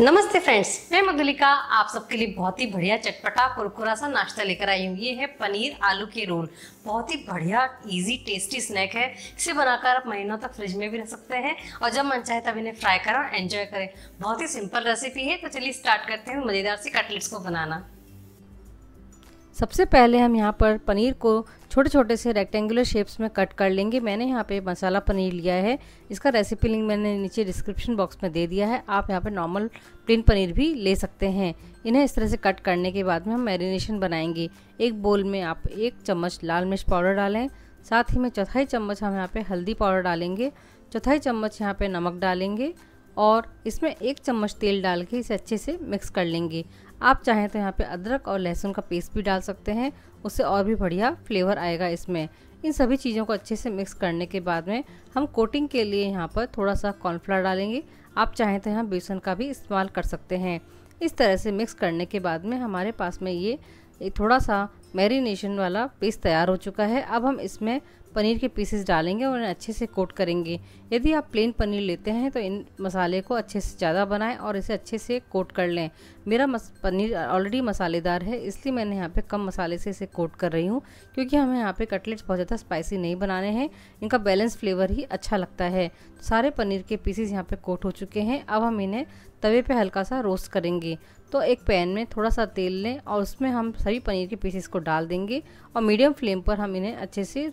नमस्ते फ्रेंड्स मैं मधुलिका आप सबके लिए बहुत ही बढ़िया चटपटा कुरकुरा सा नाश्ता लेकर आई हूँ ये है पनीर आलू के रोल बहुत ही बढ़िया इजी टेस्टी स्नैक है इसे बनाकर आप महीनों तक फ्रिज में भी रख सकते हैं और जब मन चाहे तब इन्हें फ्राई करें और एंजॉय करें बहुत ही सिंपल रेसिपी है तो चलिए स्टार्ट करते हैं मज़ेदार से कटलेट्स को बनाना सबसे पहले हम यहाँ पर पनीर को छोटे छोटे से रेक्टेंगुलर शेप्स में कट कर लेंगे मैंने यहाँ पे मसाला पनीर लिया है इसका रेसिपी लिंक मैंने नीचे डिस्क्रिप्शन बॉक्स में दे दिया है आप यहाँ पे नॉर्मल प्लेन पनीर भी ले सकते हैं इन्हें इस तरह से कट करने के बाद में हम मैरिनेशन बनाएंगे एक बोल में आप एक चम्मच लाल मिर्च पाउडर डालें साथ ही में चौथाई चम्मच हम यहाँ पर हल्दी पाउडर डालेंगे चौथाई चम्मच यहाँ पर नमक डालेंगे और इसमें एक चम्मच तेल डाल के इसे अच्छे से मिक्स कर लेंगे आप चाहें तो यहाँ पे अदरक और लहसुन का पेस्ट भी डाल सकते हैं उससे और भी बढ़िया फ्लेवर आएगा इसमें इन सभी चीज़ों को अच्छे से मिक्स करने के बाद में हम कोटिंग के लिए यहाँ पर थोड़ा सा कॉर्नफ्लावर डालेंगे आप चाहें तो यहाँ बेसन का भी इस्तेमाल कर सकते हैं इस तरह से मिक्स करने के बाद में हमारे पास में ये थोड़ा सा मैरिनेशन वाला पेस्ट तैयार हो चुका है अब हम इसमें पनीर के पीसेस डालेंगे और इन्हें अच्छे से कोट करेंगे यदि आप प्लेन पनीर लेते हैं तो इन मसाले को अच्छे से ज़्यादा बनाएं और इसे अच्छे से कोट कर लें मेरा मस, पनीर ऑलरेडी मसालेदार है इसलिए मैंने यहाँ पे कम मसाले से इसे कोट कर रही हूँ क्योंकि हमें यहाँ पे कटलेट्स बहुत ज़्यादा स्पाइसी नहीं बनाने हैं इनका बैलेंस फ्लेवर ही अच्छा लगता है तो सारे पनीर के पीसेस यहाँ पर कोट हो चुके हैं अब हम इन्हें तवे पर हल्का सा रोस्ट करेंगे तो एक पैन में थोड़ा सा तेल लें और उसमें हम सभी पनीर के पीसेस को डाल देंगे और मीडियम फ्लेम पर हम इन्हें अच्छे से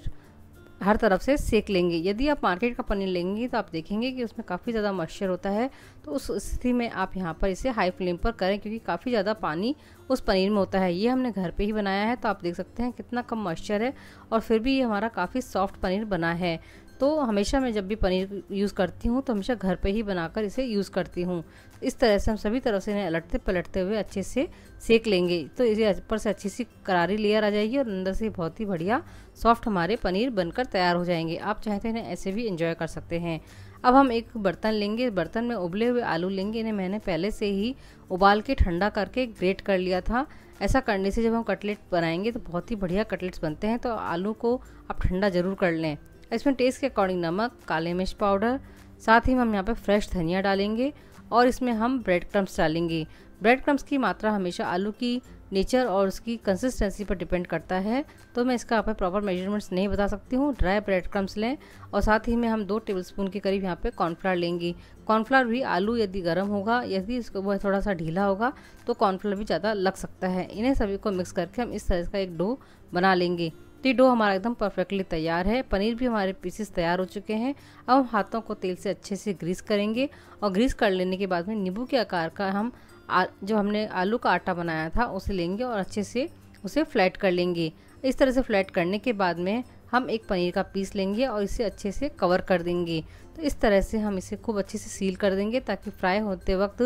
हर तरफ से सेक लेंगे यदि आप मार्केट का पनीर लेंगे तो आप देखेंगे कि उसमें काफ़ी ज़्यादा मॉइस्चर होता है तो उस स्थिति में आप यहाँ पर इसे हाई फ्लेम पर करें क्योंकि काफ़ी ज़्यादा पानी उस पनीर में होता है ये हमने घर पे ही बनाया है तो आप देख सकते हैं कितना कम मॉइस्चर है और फिर भी ये हमारा काफ़ी सॉफ्ट पनीर बना है तो हमेशा मैं जब भी पनीर यूज़ करती हूँ तो हमेशा घर पे ही बनाकर इसे यूज़ करती हूँ इस तरह से हम सभी तरफ से इन्हें अलटते पलटते हुए अच्छे से सेक लेंगे तो इसे ऊपर से अच्छी सी करारी लेयर आ जाएगी और अंदर से बहुत ही बढ़िया सॉफ्ट हमारे पनीर बनकर तैयार हो जाएंगे आप चाहते तो इन्हें ऐसे भी इंजॉय कर सकते हैं अब हम एक बर्तन लेंगे बर्तन में उबले हुए आलू लेंगे इन्हें मैंने पहले से ही उबाल के ठंडा करके ग्रेट कर लिया था ऐसा करने से जब हम कटलेट बनाएंगे तो बहुत ही बढ़िया कटलेट्स बनते हैं तो आलू को आप ठंडा ज़रूर कर लें इसमें टेस्ट के अकॉर्डिंग नमक काले मिर्च पाउडर साथ ही हम यहाँ पर फ्रेश धनिया डालेंगे और इसमें हम ब्रेड क्रम्स डालेंगे ब्रेड क्रम्स की मात्रा हमेशा आलू की नेचर और उसकी कंसिस्टेंसी पर डिपेंड करता है तो मैं इसका यहाँ पर प्रॉपर मेजरमेंट्स नहीं बता सकती हूँ ड्राई ब्रेड क्रम्स लें और साथ ही में हम दो टेबल स्पून के करीब यहाँ पे कॉर्नफ्लावर लेंगे कॉर्नफ्लावर भी आलू यदि गर्म होगा यदि इसको वह थोड़ा सा ढीला होगा तो कॉर्नफ्लावर भी ज़्यादा लग सकता है इन्हें सभी को मिक्स करके हम इस तरह का एक डो बना लेंगे तो ये डो हमारा एकदम परफेक्टली तैयार है पनीर भी हमारे पीसेस तैयार हो चुके हैं अब हम हाथों को तेल से अच्छे से ग्रीस करेंगे और ग्रीस कर लेने के बाद में नींबू के आकार का हम आ, जो हमने आलू का आटा बनाया था उसे लेंगे और अच्छे से उसे फ्लैट कर लेंगे इस तरह से फ्लैट करने के बाद में हम एक पनीर का पीस लेंगे और इसे अच्छे से कवर कर देंगे तो इस तरह से हम इसे खूब अच्छे से सील कर देंगे ताकि फ्राई होते वक्त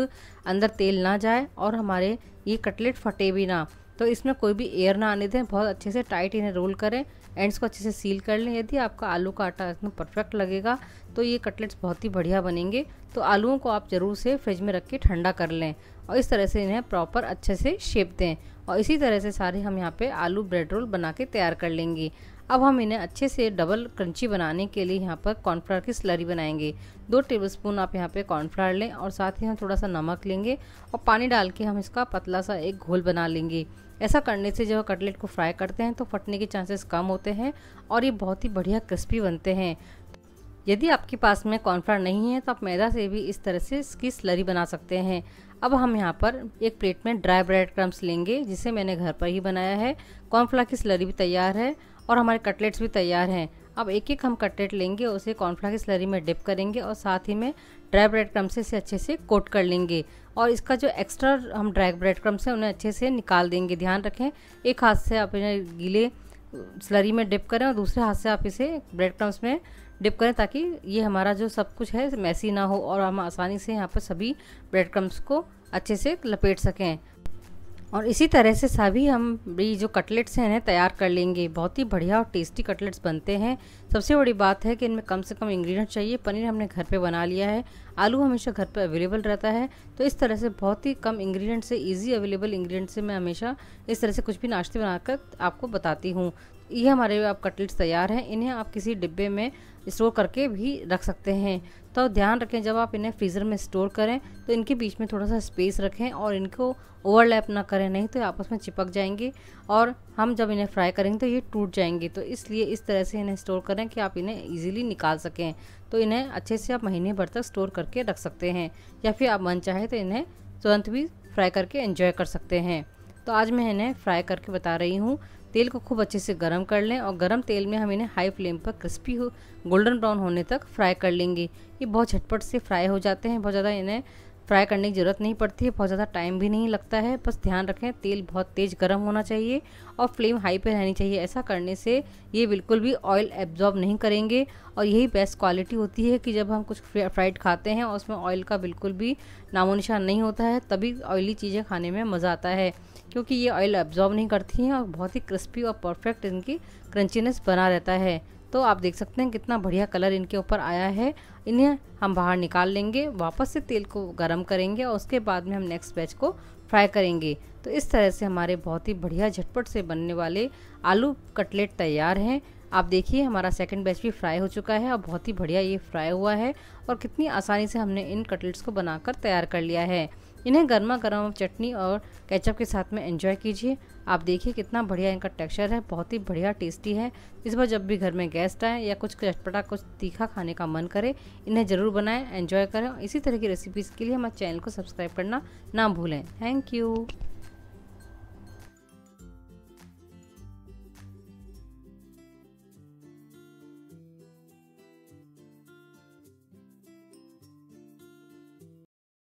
अंदर तेल ना जाए और हमारे ये कटलेट फटे भी ना तो इसमें कोई भी एयर ना आने दें बहुत अच्छे से टाइट इन्हें रोल करें एंड्स को अच्छे से सील कर लें यदि आपका आलू का आटा इतना परफेक्ट लगेगा तो ये कटलेट्स बहुत ही बढ़िया बनेंगे तो आलूओं को आप ज़रूर से फ्रिज में रख के ठंडा कर लें और इस तरह से इन्हें प्रॉपर अच्छे से शेप दें और इसी तरह से सारे हम यहाँ पे आलू ब्रेड रोल बना के तैयार कर लेंगे अब हम इन्हें अच्छे से डबल क्रंची बनाने के लिए यहाँ पर कॉर्नफ्लावर की स्लरी बनाएंगे दो टेबलस्पून आप यहाँ पे कॉर्नफ्लावर लें और साथ ही हम थोड़ा सा नमक लेंगे और पानी डाल के हम इसका पतला सा एक घोल बना लेंगे ऐसा करने से जब कटलेट को फ्राई करते हैं तो फटने के चांसेस कम होते हैं और ये बहुत ही बढ़िया क्रिस्पी बनते हैं यदि आपके पास में कॉर्नफ्लावर नहीं है तो आप मैदा से भी इस तरह से इसकी स्लरी बना सकते हैं अब हम यहाँ पर एक प्लेट में ड्राई ब्रेड क्रम्स लेंगे जिसे मैंने घर पर ही बनाया है कॉर्नफ्लावर की स्लरी भी तैयार है और हमारे कटलेट्स भी तैयार हैं अब एक एक हम कटलेट लेंगे उसे कॉर्नफ्लावर की स्लरी में डिप करेंगे और साथ ही में ड्राई ब्रेड क्रम से इसे अच्छे से कोट कर लेंगे और इसका जो एक्स्ट्रा हम ड्राई ब्रेड क्रम से उन्हें अच्छे से निकाल देंगे ध्यान रखें एक हाथ से आप इन्हें गीले स्लरी में डिप करें और दूसरे हाथ से आप इसे ब्रेड क्रम्स में डिप करें ताकि ये हमारा जो सब कुछ है मैसी ना हो और हम आसानी से यहाँ पर सभी ब्रेड क्रम्स को अच्छे से लपेट सकें और इसी तरह से सभी हम भी जो कटलेट्स हैं इन्हें तैयार कर लेंगे बहुत ही बढ़िया और टेस्टी कटलेट्स बनते हैं सबसे बड़ी बात है कि इनमें कम से कम इंग्रेडिएंट चाहिए पनीर हमने घर पे बना लिया है आलू हमेशा घर पे अवेलेबल रहता है तो इस तरह से बहुत ही कम इंग्रेडिएंट से इजी अवेलेबल इंग्रेडिएंट से मैं हमेशा इस तरह से कुछ भी नाश्ते बनाकर आपको बताती हूँ ये हमारे आप कटलेट्स तैयार हैं इन्हें आप किसी डिब्बे में स्टोर करके भी रख सकते हैं तो ध्यान रखें जब आप इन्हें फ्रीज़र में स्टोर करें तो इनके बीच में थोड़ा सा स्पेस रखें और इनको ओवरलैप ना करें नहीं तो आपस में चिपक जाएंगे और हम जब इन्हें फ्राई करेंगे तो ये टूट जाएंगे तो इसलिए इस तरह से इन्हें स्टोर करें कि आप इन्हें ईजिली निकाल सकें तो इन्हें अच्छे से आप महीने भर तक स्टोर करके रख सकते हैं या फिर आप मन चाहे तो इन्हें तुरंत भी फ्राई करके एंजॉय कर सकते हैं तो आज मैं इन्हें फ्राई करके बता रही हूँ तेल को खूब अच्छे से गर्म कर लें और गर्म तेल में हम इन्हें हाई फ्लेम पर क्रिस्पी हो गोल्डन ब्राउन होने तक फ्राई कर लेंगे ये बहुत झटपट से फ्राई हो जाते हैं बहुत ज़्यादा इन्हें फ्राई करने की ज़रूरत नहीं पड़ती है बहुत ज़्यादा टाइम भी नहीं लगता है बस ध्यान रखें तेल बहुत तेज़ गर्म होना चाहिए और फ्लेम हाई पर रहनी चाहिए ऐसा करने से ये बिल्कुल भी ऑयल एब्जॉर्ब नहीं करेंगे और यही बेस्ट क्वालिटी होती है कि जब हम कुछ फ्राइड खाते हैं और उसमें ऑयल का बिल्कुल भी नामोनिशान नहीं होता है तभी ऑयली चीज़ें खाने में मज़ा आता है क्योंकि ये ऑयल एब्जॉर्ब नहीं करती हैं और बहुत ही क्रिस्पी और परफेक्ट इनकी क्रंचीनेस बना रहता है तो आप देख सकते हैं कितना बढ़िया कलर इनके ऊपर आया है इन्हें हम बाहर निकाल लेंगे वापस से तेल को गर्म करेंगे और उसके बाद में हम नेक्स्ट बैच को फ्राई करेंगे तो इस तरह से हमारे बहुत ही बढ़िया झटपट से बनने वाले आलू कटलेट तैयार हैं आप देखिए हमारा सेकंड बैच भी फ्राई हो चुका है और बहुत ही बढ़िया ये फ्राई हुआ है और कितनी आसानी से हमने इन कटलेट्स को बनाकर तैयार कर लिया है इन्हें गर्मा गर्म चटनी और केचप के साथ में एंजॉय कीजिए आप देखिए कितना बढ़िया इनका टेक्सचर है बहुत ही बढ़िया टेस्टी है इस बार जब भी घर में गेस्ट आए या कुछ चटपटा कुछ तीखा खाने का मन करे इन्हें ज़रूर बनाएं एंजॉय करें इसी तरह की रेसिपीज़ के लिए हमारे चैनल को सब्सक्राइब करना ना भूलें थैंक यू